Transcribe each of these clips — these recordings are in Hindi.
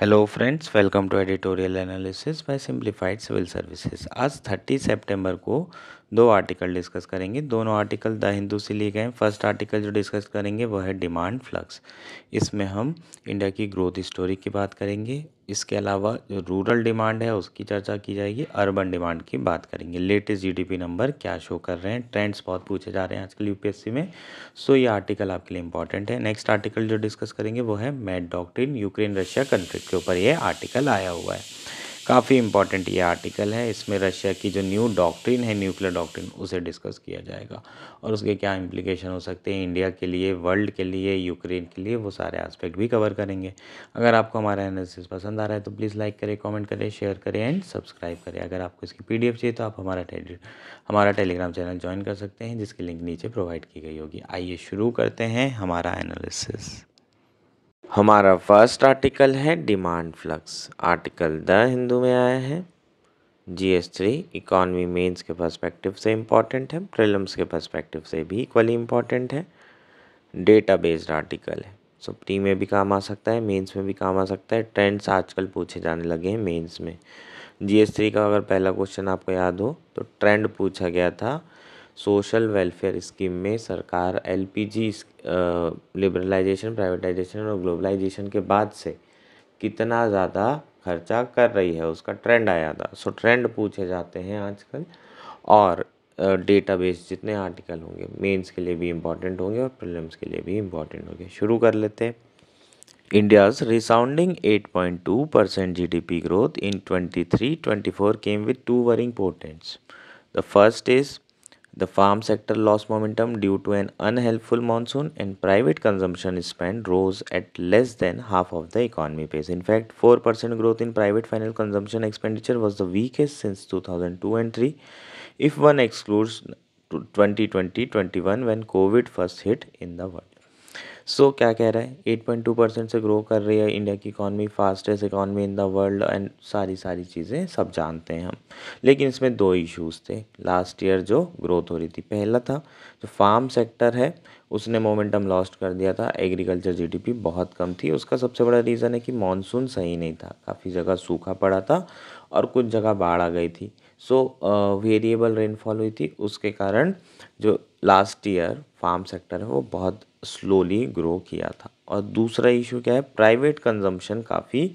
Hello friends welcome to editorial analysis by simplified civil services आज थर्टी सितंबर को दो आर्टिकल डिस्कस करेंगे दोनों आर्टिकल द हिंदू से लिए गए हैं फर्स्ट आर्टिकल जो डिस्कस करेंगे वह है डिमांड फ्लक्स इसमें हम इंडिया की ग्रोथ स्टोरी की बात करेंगे इसके अलावा जो रूरल डिमांड है उसकी चर्चा की जाएगी अर्बन डिमांड की बात करेंगे लेटेस्ट जीडीपी नंबर क्या शो कर रहे हैं ट्रेंड्स बहुत पूछे जा रहे हैं आजकल यूपीएससी में सो ये आर्टिकल आपके लिए इंपॉर्टेंट है नेक्स्ट आर्टिकल जो डिस्कस करेंगे वो है मैट डॉक्ट्रिन यूक्रेन रशिया कंफ्लिक्ट के ऊपर ये आर्टिकल आया हुआ है काफ़ी इम्पॉर्टेंट ये आर्टिकल है इसमें रशिया की जो न्यू डॉक्ट्रिन है न्यूक्लियर डॉक्ट्रिन उसे डिस्कस किया जाएगा और उसके क्या इम्प्लीकेशन हो सकते हैं इंडिया के लिए वर्ल्ड के लिए यूक्रेन के लिए वो सारे एस्पेक्ट भी कवर करेंगे अगर आपको हमारा एनालिसिस पसंद आ रहा है तो प्लीज़ लाइक करें कॉमेंट करें शेयर करें एंड सब्सक्राइब करें अगर आपको इसकी पी चाहिए तो आप हमारा हमारा टेलीग्राम चैनल ज्वाइन कर सकते हैं जिसकी लिंक नीचे प्रोवाइड की गई होगी आइए शुरू करते हैं हमारा एनालिसिस हमारा फर्स्ट आर्टिकल है demand flux article the Hindu में आया है G S three economy mains के पर्सपेक्टिव से इम्पॉर्टेंट है प्रिलम्स के पर्सपेक्टिव से भी इक्वली इम्पॉर्टेंट है डेटा बेस्ड आर्टिकल है सो so, प्री में भी काम आ सकता है मेंस में भी काम आ सकता है ट्रेंड्स आजकल पूछे जाने लगे हैं मेंस में जी एस थ्री का अगर पहला क्वेश्चन आपको याद हो तो ट्रेंड पूछा गया था सोशल वेलफेयर स्कीम में सरकार एलपीजी लिबरलाइजेशन प्राइवेटाइजेशन और ग्लोबलाइजेशन के बाद से कितना ज़्यादा खर्चा कर रही है उसका ट्रेंड आया था सो ट्रेंड पूछे जाते हैं आजकल और डेटाबेस जितने आर्टिकल होंगे मेंस के लिए भी इम्पॉर्टेंट होंगे और प्रीलिम्स के लिए भी इम्पॉर्टेंट होंगे शुरू कर लेते हैं India's resounding 8.2% GDP growth in 23-24 came with two worrying portents the first is The farm sector lost momentum due to an unhelpful monsoon and private consumption spend rose at less than half of the economy pace. In fact, 4% growth in private final consumption expenditure was the weakest since 2002 and 3 if one excludes 2020-21 when COVID first hit in the world. So so, क्या कह रहा है एट पॉइंट टू परसेंट से ग्रो कर रही है इंडिया की economy fastest economy in the world and सारी सारी चीज़ें सब जानते हैं हम लेकिन इसमें दो इश्यूज़ थे लास्ट ईयर जो ग्रोथ हो रही थी पहला था जो फार्म सेक्टर है उसने मोमेंटम लॉस्ट कर दिया था एग्रीकल्चर जीडीपी बहुत कम थी उसका सबसे बड़ा रीज़न है कि मानसून सही नहीं था काफ़ी जगह सूखा पड़ा था और कुछ जगह बाढ़ आ गई थी सो वेरिएबल रेनफॉल हुई थी उसके कारण जो लास्ट ईयर फार्म सेक्टर है वो बहुत स्लोली ग्रो किया था और दूसरा इशू क्या है प्राइवेट कंजम्पशन काफ़ी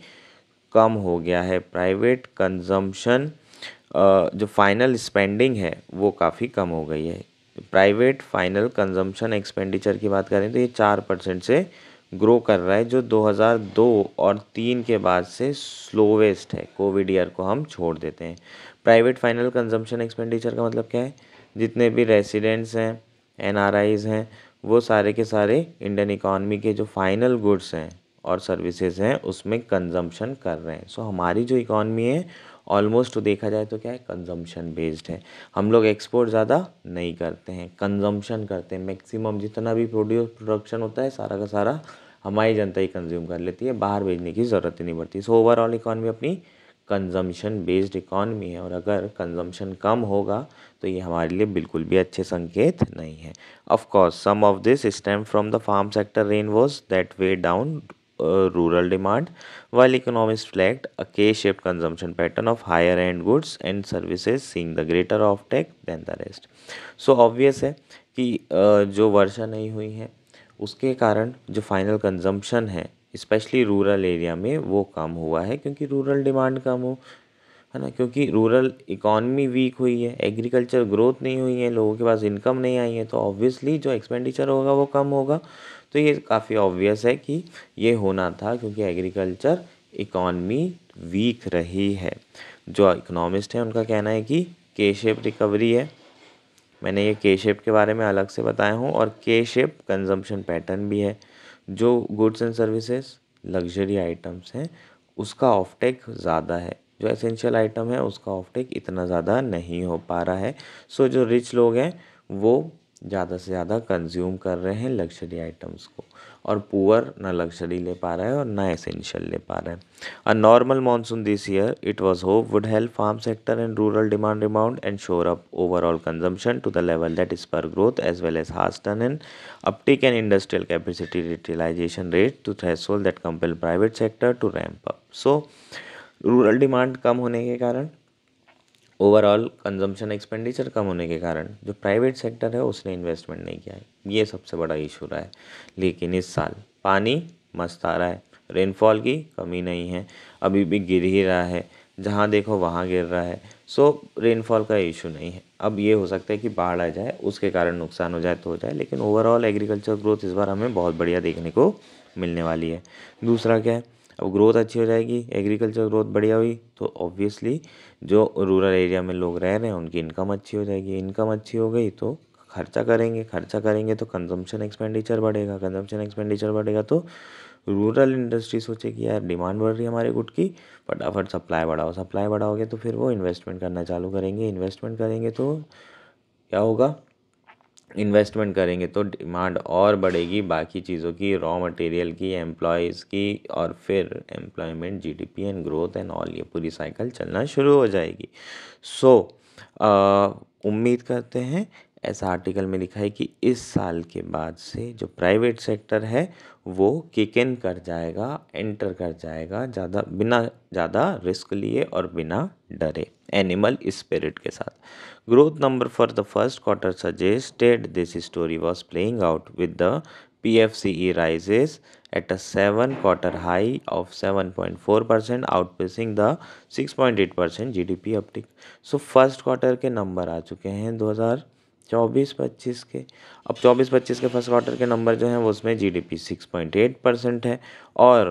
कम हो गया है प्राइवेट कंजम्पशन जो फाइनल स्पेंडिंग है वो काफ़ी कम हो गई है प्राइवेट फाइनल कंजम्पशन एक्सपेंडिचर की बात करें तो ये चार परसेंट से ग्रो कर रहा है जो 2002 और तीन के बाद से स्लोवेस्ट है कोविड ईयर को हम छोड़ देते हैं प्राइवेट फाइनल कंजम्पशन एक्सपेंडिचर का मतलब क्या है जितने भी रेसिडेंट्स हैं एन हैं वो सारे के सारे इंडियन इकॉनमी के जो फाइनल गुड्स हैं और सर्विसेज हैं उसमें कंजम्पशन कर रहे हैं सो so, हमारी जो इकॉनमी है ऑलमोस्ट तो देखा जाए तो क्या है कंजम्पशन बेस्ड है हम लोग एक्सपोर्ट ज़्यादा नहीं करते हैं कंजम्पशन करते हैं मैक्सिमम जितना भी प्रोड्यूस प्रोडक्शन होता है सारा का सारा हमारी जनता ही कंज्यूम कर लेती है बाहर भेजने की ज़रूरत ही नहीं पड़ती सो ओवरऑल इकॉनमी अपनी कंजम्पशन बेस्ड इकॉनमी है और अगर कंजम्पशन कम होगा तो ये हमारे लिए बिल्कुल भी अच्छे संकेत नहीं है of course course some of this stem from the farm sector rain was that weigh down rural demand while economic flagged a K shape consumption pattern of higher end goods and services seeing the greater offtake than the rest so obvious है कि uh, जो वर्षा नहीं हुई है उसके कारण जो फाइनल कंजम्पशन है स्पेशली रूरल एरिया में वो कम हुआ है क्योंकि रूरल डिमांड कम हो है ना क्योंकि रूरल इकॉनमी वीक हुई है एग्रीकल्चर ग्रोथ नहीं हुई है लोगों के पास इनकम नहीं आई है तो ऑब्वियसली जो एक्सपेंडिचर होगा वो कम होगा तो ये काफ़ी ऑब्वियस है कि ये होना था क्योंकि एग्रीकल्चर इकॉनमी वीक रही है जो इकोनॉमिस्ट हैं उनका कहना है कि के शेप रिकवरी है मैंने ये के शेप के बारे में अलग से बताया हूँ और के शेप कंजम्पशन पैटर्न भी है जो goods and services luxury items हैं उसका ऑफटेक ज़्यादा है जो एसेंशियल आइटम है उसका ऑफटेक इतना ज़्यादा नहीं हो पा रहा है सो जो रिच लोग हैं वो ज़्यादा से ज़्यादा कंज्यूम कर रहे हैं लग्जरी आइटम्स को और पुअर ना लग्जरी ले पा रहा है और ना एसेंशियल ले पा रहा है a normal monsoon this year it was hope would help farm sector and rural demand rebound and shore up overall consumption to the level that is per growth as well as hasten and uptake and industrial capacity utilisation rate to threshold that compel private sector to ramp up so rural demand कम होने के कारण ओवरऑल कंजम्पशन एक्सपेंडिचर कम होने के कारण जो प्राइवेट सेक्टर है उसने इन्वेस्टमेंट नहीं किया है ये सबसे बड़ा इशू रहा है लेकिन इस साल पानी मस्त आ रहा है रेनफॉल की कमी नहीं है अभी भी गिर ही रहा है जहाँ देखो वहाँ गिर रहा है सो रेनफॉल का इशू नहीं है अब ये हो सकता है कि बाढ़ आ जाए उसके कारण नुकसान हो जाए तो हो जाए लेकिन ओवरऑल एग्रीकल्चर ग्रोथ इस बार हमें बहुत बढ़िया देखने को मिलने वाली है दूसरा क्या है अब ग्रोथ अच्छी हो जाएगी एग्रीकल्चर ग्रोथ बढ़िया हुई तो ऑब्वियसली जो रूरल एरिया में लोग रह रहे हैं उनकी इनकम अच्छी हो जाएगी इनकम अच्छी हो गई तो खर्चा करेंगे खर्चा करेंगे तो कंजम्पशन एक्सपेंडिचर बढ़ेगा कंजम्पशन एक्सपेंडिचर बढ़ेगा तो रूरल इंडस्ट्री सोचेगी यार डिमांड बढ़ रही है हमारे गुड की फटाफट सप्लाई बढ़ाओ सप्लाई बढ़ाओगे तो फिर वो इन्वेस्टमेंट करना चालू करेंगे इन्वेस्टमेंट करेंगे तो क्या होगा इन्वेस्टमेंट करेंगे तो डिमांड और बढ़ेगी बाकी चीज़ों की रॉ मटेरियल की एम्प्लॉयज़ की और फिर employment GDP and growth and all ये पूरी साइकिल चलना शुरू हो जाएगी सो so, उम्मीद करते हैं ऐसा आर्टिकल में लिखा है कि इस साल के बाद से जो प्राइवेट सेक्टर है वो किक इन कर जाएगा एंटर कर जाएगा ज़्यादा बिना ज़्यादा रिस्क लिए और बिना डरे एनिमल स्पिरिट के साथ growth number for the first quarter suggested this story was playing out with the P F C E rises at a seven quarter high of seven point four percent outpacing the six point eight percent G D P uptick so first quarter के नंबर आ चुके हैं दो हज़ार चौबीस पच्चीस के अब चौबीस पच्चीस के फर्स्ट क्वार्टर के नंबर जो हैं वो उसमें GDP six point eight percent है और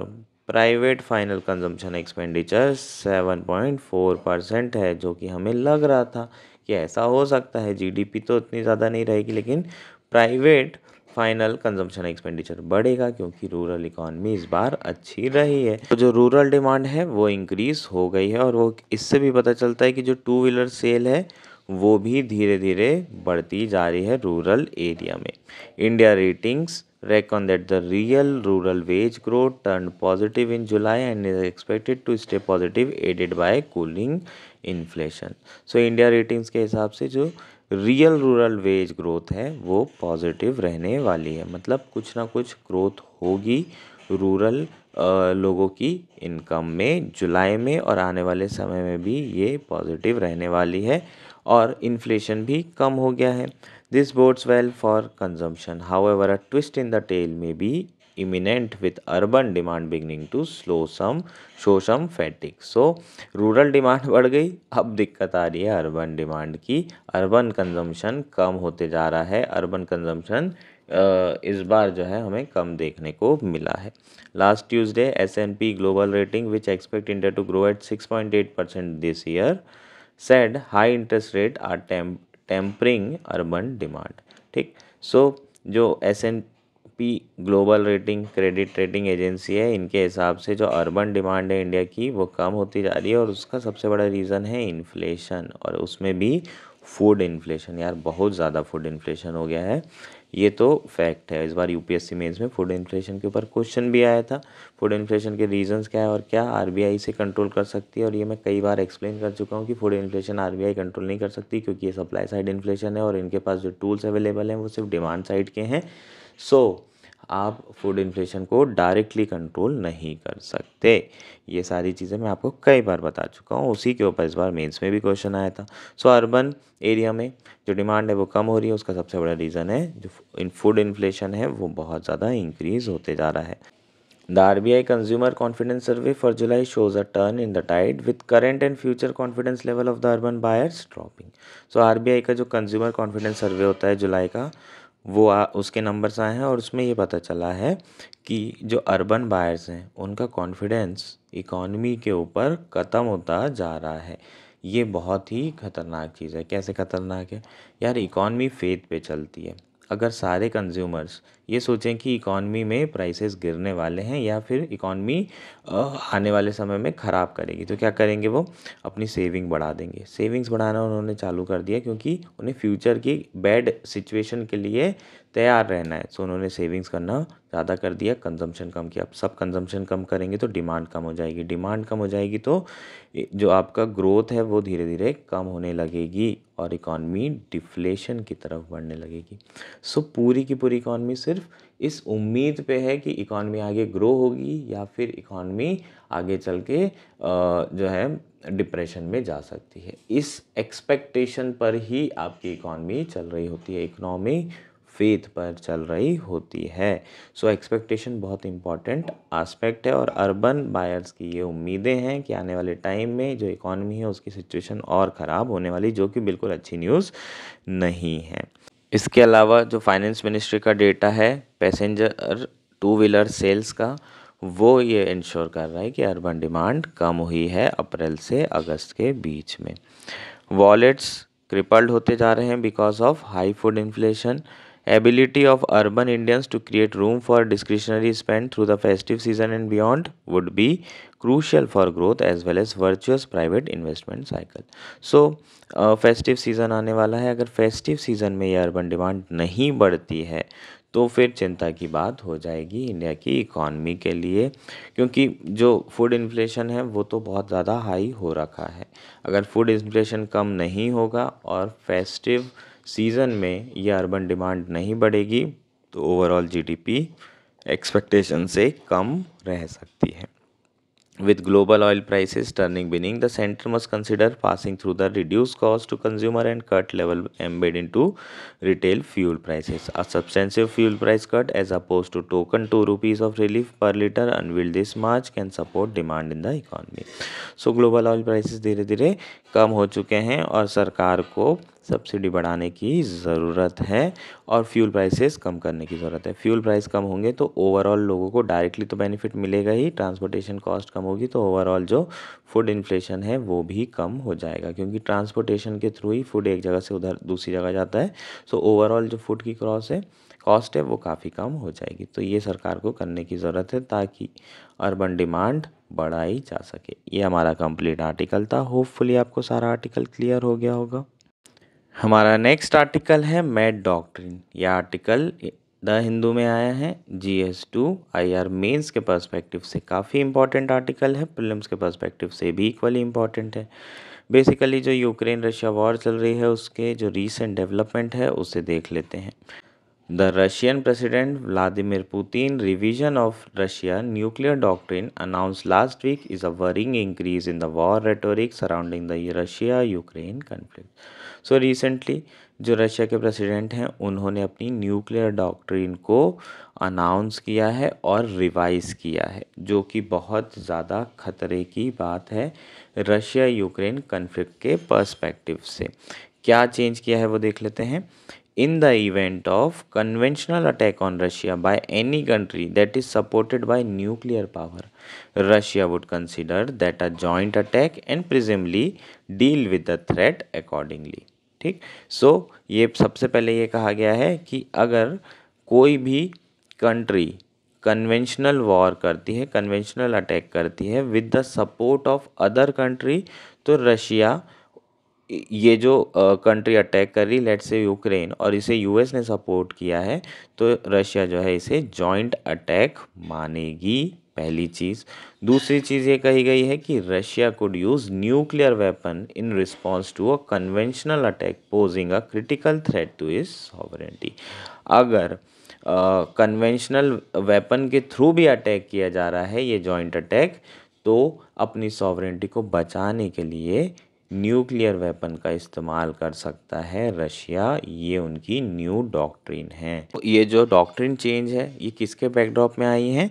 private final consumption expenditure seven point four percent है जो कि हमें लग रहा था कि ऐसा हो सकता है जीडीपी तो उतनी ज़्यादा नहीं रहेगी लेकिन प्राइवेट फाइनल कंजम्पशन एक्सपेंडिचर बढ़ेगा क्योंकि रूरल इकॉनमी इस बार अच्छी रही है तो जो रूरल डिमांड है वो इंक्रीज़ हो गई है और वो इससे भी पता चलता है कि जो टू व्हीलर सेल है वो भी धीरे धीरे बढ़ती जा रही है रूरल एरिया में India ratings reckon that the real rural wage growth turn positive in July and is expected to stay positive aided by cooling inflation so India ratings के हिसाब से जो रियल रूरल वेज ग्रोथ है वो पॉजिटिव रहने वाली है मतलब कुछ ना कुछ ग्रोथ होगी रूरल लोगों की इनकम में जुलाई में और आने वाले समय में भी ये पॉजिटिव रहने वाली है और इन्फ्लेशन भी कम हो गया है this bodes well for consumption however a twist in the tale may be imminent with urban demand beginning to slow some show some fatigue so rural demand बढ़ गई अब दिक्कत आ रही है अर्बन डिमांड की अर्बन कंजम्पशन कम होते जा रहा है अर्बन कंजम्पशन इस बार जो है हमें कम देखने को मिला है last Tuesday S N P global rating which expect India to grow at six point eight percent this year said high interest rate are temp- tempering urban demand ठीक सो so, जो S N P global rating credit rating agency है इनके हिसाब से जो अर्बन डिमांड है इंडिया की वो कम होती जा रही है और उसका सबसे बड़ा रीज़न है इन्फ्लेशन और उसमें भी फूड इन्फ्लेशन यार बहुत ज़्यादा फूड इन्फ्लेशन हो गया है ये तो फैक्ट है इस बार यूपीएससी मेंस में फूड इन्फ्लेशन के ऊपर क्वेश्चन भी आया था फूड इन्फ्लेशन के रीजंस क्या है और क्या आरबीआई से कंट्रोल कर सकती है और ये मैं कई बार एक्सप्लेन कर चुका हूँ कि फूड इन्फ्लेशन आरबीआई कंट्रोल नहीं कर सकती क्योंकि ये सप्लाई साइड इन्फ्लेशन है और इनके पास जो टूल्स अवेलेबल हैं वो सिर्फ डिमांड साइड के हैं सो so, आप फूड इन्फ्लेशन को डायरेक्टली कंट्रोल नहीं कर सकते ये सारी चीज़ें मैं आपको कई बार बता चुका हूँ उसी के ऊपर इस बार मेंस में भी क्वेश्चन आया था सो अर्बन एरिया में जो डिमांड है वो कम हो रही है उसका सबसे बड़ा रीज़न है जो इन फूड इन्फ्लेशन है वो बहुत ज़्यादा इंक्रीज़ होते जा रहा है the R B I consumer confidence survey for July shows a turn in the tide with current and future confidence level of the urban buyers dropping so R B I का जो कंज्यूमर कॉन्फिडेंस सर्वे होता है जुलाई का वो आ उसके नंबर्स आए हैं और उसमें ये पता चला है कि जो अर्बन बायर्स हैं उनका कॉन्फिडेंस इकॉनमी के ऊपर ख़त्म होता जा रहा है ये बहुत ही ख़तरनाक चीज़ है कैसे ख़तरनाक है यार इकॉनमी फेथ पे चलती है अगर सारे कंज्यूमर्स ये सोचें कि इकॉनमी में प्राइसेस गिरने वाले हैं या फिर इकॉनमी आने वाले समय में ख़राब करेगी तो क्या करेंगे वो अपनी सेविंग बढ़ा देंगे सेविंग्स बढ़ाना उन्होंने चालू कर दिया क्योंकि उन्हें फ्यूचर की बैड सिचुएशन के लिए तैयार रहना है सो उन्होंने सेविंग्स करना ज़्यादा कर दिया कंजम्पशन कम किया अब सब कंजम्पशन कम करेंगे तो डिमांड कम हो जाएगी डिमांड कम हो जाएगी तो जो आपका ग्रोथ है वो धीरे धीरे कम होने लगेगी और इकॉनमी डिफ्लेशन की तरफ बढ़ने लगेगी सो पूरी की पूरी इकॉनमी सिर्फ इस उम्मीद पे है कि इकॉनमी आगे ग्रो होगी या फिर इकॉनमी आगे चल के जो है डिप्रेशन में जा सकती है इस एक्सपेक्टेशन पर ही आपकी इकॉनमी चल रही होती है इकनॉमी फेथ पर चल रही होती है सो so, एक्सपेक्टेशन बहुत इंपॉर्टेंट आस्पेक्ट है और अर्बन बायर्स की ये उम्मीदें हैं कि आने वाले टाइम में जो इकॉनमी है उसकी सिचुएशन और ख़राब होने वाली जो कि बिल्कुल अच्छी न्यूज़ नहीं है इसके अलावा जो फाइनेंस मिनिस्ट्री का डेटा है पैसेंजर टू व्हीलर सेल्स का वो ये इंश्योर कर रहा है कि अर्बन डिमांड कम हुई है अप्रैल से अगस्त के बीच में वॉलेट्स क्रिपल्ड होते जा रहे हैं because of high food inflation Ability of urban Indians to create room for discretionary spend through the festive season and beyond would be crucial for growth as well as virtuous private investment cycle. So, festive season आने वाला है अगर फेस्टिव सीज़न में ये अर्बन डिमांड नहीं बढ़ती है तो फिर चिंता की बात हो जाएगी इंडिया की इकॉनमी के लिए क्योंकि जो फूड इन्फ्लेशन है वो तो बहुत ज़्यादा हाई हो रखा है अगर फूड इन्फ्लेशन कम नहीं होगा और फेस्टिव सीज़न में ये अर्बन डिमांड नहीं बढ़ेगी तो ओवरऑल जीडीपी एक्सपेक्टेशन से कम रह सकती है with global oil prices turning benign the centre must consider passing through the reduce cost to consumer and cut level embed into retail fuel prices a substantive fuel price cut as oppose to token two rupees of relief per litre unveil this March can support demand in the economy so global oil prices धीरे धीरे कम हो चुके हैं और सरकार को सब्सिडी बढ़ाने की ज़रूरत है और फ्यूल प्राइसेस कम करने की ज़रूरत है फ्यूल प्राइस कम होंगे तो ओवरऑल लोगों को डायरेक्टली तो बेनिफिट मिलेगा ही ट्रांसपोर्टेशन कॉस्ट कम होगी तो ओवरऑल जो फूड इन्फ्लेशन है वो भी कम हो जाएगा क्योंकि ट्रांसपोर्टेशन के थ्रू ही फूड एक जगह से उधर दूसरी जगह जाता है सो तो ओवरऑल जो फूड की क्रॉस है कॉस्ट है वो काफ़ी कम हो जाएगी तो ये सरकार को करने की ज़रूरत है ताकि अर्बन डिमांड बढ़ाई जा सके ये हमारा कंप्लीट आर्टिकल था होपफुली आपको सारा आर्टिकल क्लियर हो गया होगा हमारा नेक्स्ट आर्टिकल है मैट डॉक्ट्रिन यह आर्टिकल द हिंदू में आया है G S two I R mains के पर्सपेक्टिव से काफ़ी इंपॉर्टेंट आर्टिकल है प्रिलिम्स के पर्सपेक्टिव से भी इक्वली इंपॉर्टेंट है बेसिकली जो यूक्रेन रशिया वॉर चल रही है उसके जो रीसेंट डेवलपमेंट है उसे देख लेते हैं the Russian president Vladimir Putin revision of Russia nuclear doctrine announce last week is a worrying increase in the war rhetoric surrounding the Russia Ukraine conflict so so, recently जो रशिया के प्रेसिडेंट हैं उन्होंने अपनी न्यूक्लियर डॉक्ट्रीन को अनाउंस किया है और रिवाइज किया है जो कि बहुत ज़्यादा खतरे की बात है रशिया यूक्रेन कन्फ्लिक्ट के पर्सपेक्टिव से क्या चेंज किया है वो देख लेते हैं in the event of conventional attack on Russia by any country that is supported by nuclear power Russia would consider that a joint attack and presumably deal with the threat accordingly ठीक सो so, ये सबसे पहले ये कहा गया है कि अगर कोई भी कंट्री कन्वेंशनल वॉर करती है कन्वेंशनल अटैक करती है with the support of other country तो रशिया ये जो कंट्री अटैक कर रही लेट्स से यूक्रेन और इसे यूएस ने सपोर्ट किया है तो रशिया जो है इसे जॉइंट अटैक मानेगी पहली चीज़ दूसरी चीज़ ये कही गई है कि Russia could use nuclear weapon in response to a conventional attack posing a critical threat to its sovereignty अगर कन्वेंशनल uh, वेपन के थ्रू भी अटैक किया जा रहा है ये जॉइंट अटैक तो अपनी सॉवरेंटी को बचाने के लिए न्यूक्लियर वेपन का इस्तेमाल कर सकता है रशिया ये उनकी न्यू डॉक्ट्रिन है तो ये जो डॉक्ट्रिन चेंज है ये किसके बैकड्रॉप में आई है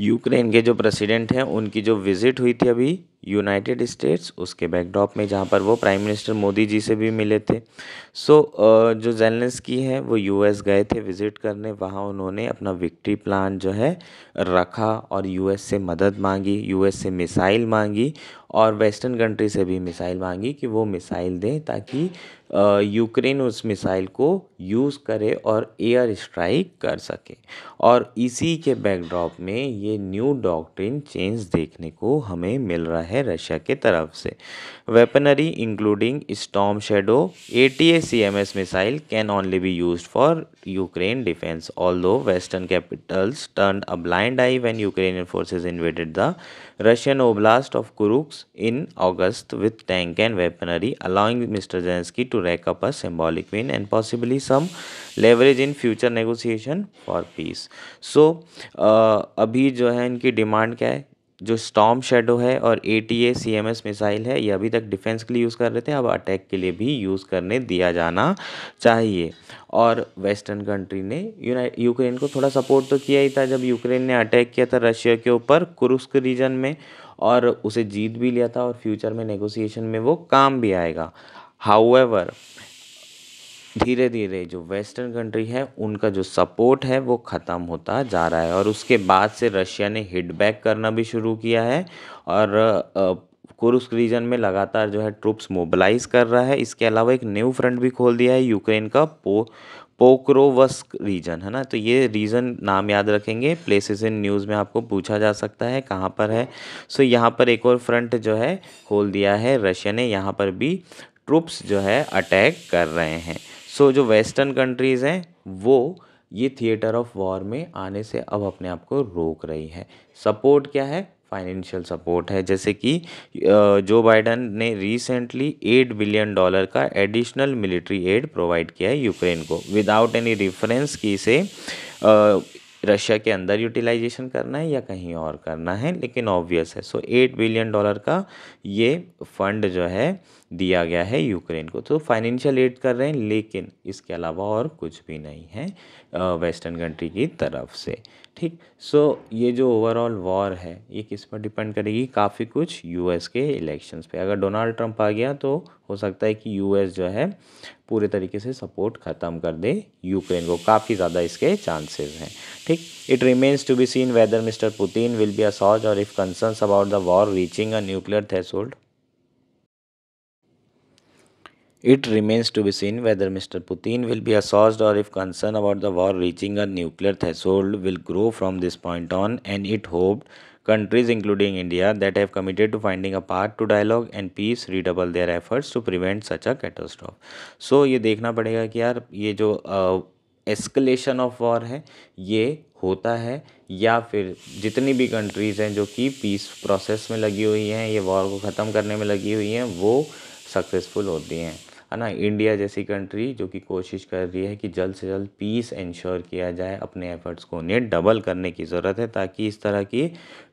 यूक्रेन के जो प्रेसिडेंट हैं उनकी जो विज़िट हुई थी अभी यूनाइटेड स्टेट्स उसके बैकड्रॉप में जहाँ पर वो प्राइम मिनिस्टर मोदी जी से भी मिले थे सो so, जो की हैं वो यूएस गए थे विज़िट करने वहाँ उन्होंने अपना विक्ट्री प्लान जो है रखा और यूएस से मदद मांगी यूएस से मिसाइल मांगी और वेस्टर्न कंट्री से भी मिसाइल मांगी कि वो मिसाइल दें ताकि यूक्रेन उस मिसाइल को यूज़ करे और एयर स्ट्राइक कर सके और इसी के बैकड्रॉप में ये न्यू डॉक्ट्रिन चेंज देखने को हमें मिल रहा है रशिया के तरफ से weaponry including storm shadow A T A C M S missile can only be used for Ukraine defense, although Western capitals turned a blind eye when Ukrainian forces invaded the Russian oblast of Kursk in August with tank and weaponry, allowing Mr. Zelensky to rack up a symbolic win and possibly some leverage in future negotiation for peace. So, uh, अभी जो है इनकी डिमांड क्या है जो स्टॉम शेडो है और A T A C M S missile है ये अभी तक डिफेंस के लिए यूज़ कर रहे थे अब अटैक के लिए भी यूज़ करने दिया जाना चाहिए और वेस्टर्न कंट्री ने यूक्रेन को थोड़ा सपोर्ट तो किया ही था जब यूक्रेन ने अटैक किया था रशिया के ऊपर कुरुस्क रीजन में और उसे जीत भी लिया था और फ्यूचर में नेगोशिएशन में वो काम भी आएगा हाउएवर धीरे धीरे जो वेस्टर्न कंट्री है उनका जो सपोर्ट है वो ख़त्म होता जा रहा है और उसके बाद से रशिया ने हिटबैक करना भी शुरू किया है और कुरुस्क रीजन में लगातार जो है ट्रूप्स मोबलाइज कर रहा है इसके अलावा एक न्यू फ्रंट भी खोल दिया है यूक्रेन का पो पोक्रोवस्क रीजन है ना तो ये रीजन नाम याद रखेंगे प्लेसेस इन न्यूज़ में आपको पूछा जा सकता है कहाँ पर है सो यहाँ पर एक और फ्रंट जो है खोल दिया है रशिया ने यहाँ पर भी ट्रूप्स जो है अटैक कर रहे हैं सो जो वेस्टर्न कंट्रीज़ हैं वो ये थिएटर ऑफ वॉर में आने से अब अपने आप को रोक रही है सपोर्ट क्या है फाइनेंशियल सपोर्ट है जैसे कि जो बाइडन ने रिसेंटली एट बिलियन डॉलर का एडिशनल मिलिट्री एड प्रोवाइड किया है यूक्रेन को विदाउट एनी रेफरेंस कि इसे रशिया के अंदर यूटिलाइजेशन करना है या कहीं और करना है लेकिन ऑब्वियस है सो एट बिलियन डॉलर का ये फंड जो है दिया गया है यूक्रेन को तो फाइनेंशियल एड कर रहे हैं लेकिन इसके अलावा और कुछ भी नहीं है वेस्टर्न कंट्री की तरफ से ठीक सो so, ये जो ओवरऑल वॉर है ये किस पर डिपेंड करेगी काफ़ी कुछ यूएस के इलेक्शंस पे अगर डोनाल्ड ट्रंप आ गया तो हो सकता है कि यूएस जो है पूरे तरीके से सपोर्ट ख़त्म कर दे यूक्रेन को काफ़ी ज़्यादा इसके चांसेस हैं ठीक it remains to be seen whether Mister Putin will be assuaged or if concerns about the war reaching a nuclear threshold It remains to be seen whether Mr. Putin will be assaulted or if concern about the war reaching a nuclear threshold will grow from this point on and it hoped countries including India that have committed to finding a path to dialogue and peace redouble their efforts to prevent such a catastrophe. So ये देखना पड़ेगा कि यार ये जो एस्कलेशन ऑफ वॉर है ये होता है या फिर जितनी भी कंट्रीज़ हैं जो कि पीस प्रोसेस में लगी हुई हैं ये वॉर को ख़त्म करने में लगी हुई हैं वो सक्सेसफुल होती हैं है ना इंडिया जैसी कंट्री जो कि कोशिश कर रही है कि जल्द से जल्द पीस इंश्योर किया जाए अपने एफर्ट्स को उन्हें डबल करने की ज़रूरत है ताकि इस तरह की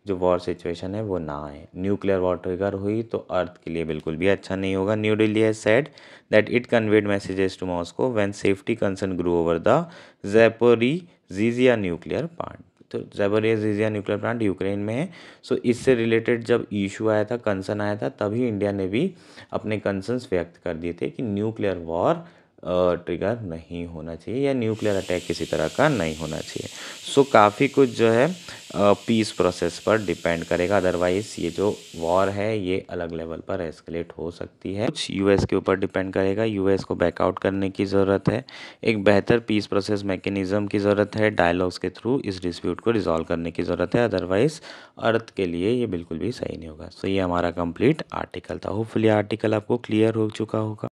जो वॉर सिचुएशन है वो ना आए न्यूक्लियर वॉर ट्रिगर हुई तो अर्थ के लिए बिल्कुल भी अच्छा नहीं होगा New Delhi has said that it conveyed messages to Moscow when safety concern grow over the Zaporizhzhia nuclear plant तो जेबरेजिया न्यूक्लियर प्लांट यूक्रेन में है सो so, इससे रिलेटेड जब इशू आया था कंसर्न आया था तभी इंडिया ने भी अपने कंसर्न्स व्यक्त कर दिए थे कि न्यूक्लियर वॉर ट्रिगर नहीं होना चाहिए या न्यूक्लियर अटैक किसी तरह का नहीं होना चाहिए सो so, काफ़ी कुछ जो है पीस प्रोसेस पर डिपेंड करेगा अदरवाइज़ ये जो वॉर है ये अलग लेवल पर एस्केलेट हो सकती है कुछ यूएस के ऊपर डिपेंड करेगा यूएस को बैकआउट करने की ज़रूरत है एक बेहतर पीस प्रोसेस मैकेनिज़म की ज़रूरत है डायलॉग्स के थ्रू इस डिस्प्यूट को रिजॉल्व करने की ज़रूरत है अदरवाइज़ अर्थ के लिए ये बिल्कुल भी सही नहीं होगा सो so, ये हमारा कंप्लीट आर्टिकल था होपफुली आर्टिकल आपको क्लियर हो चुका होगा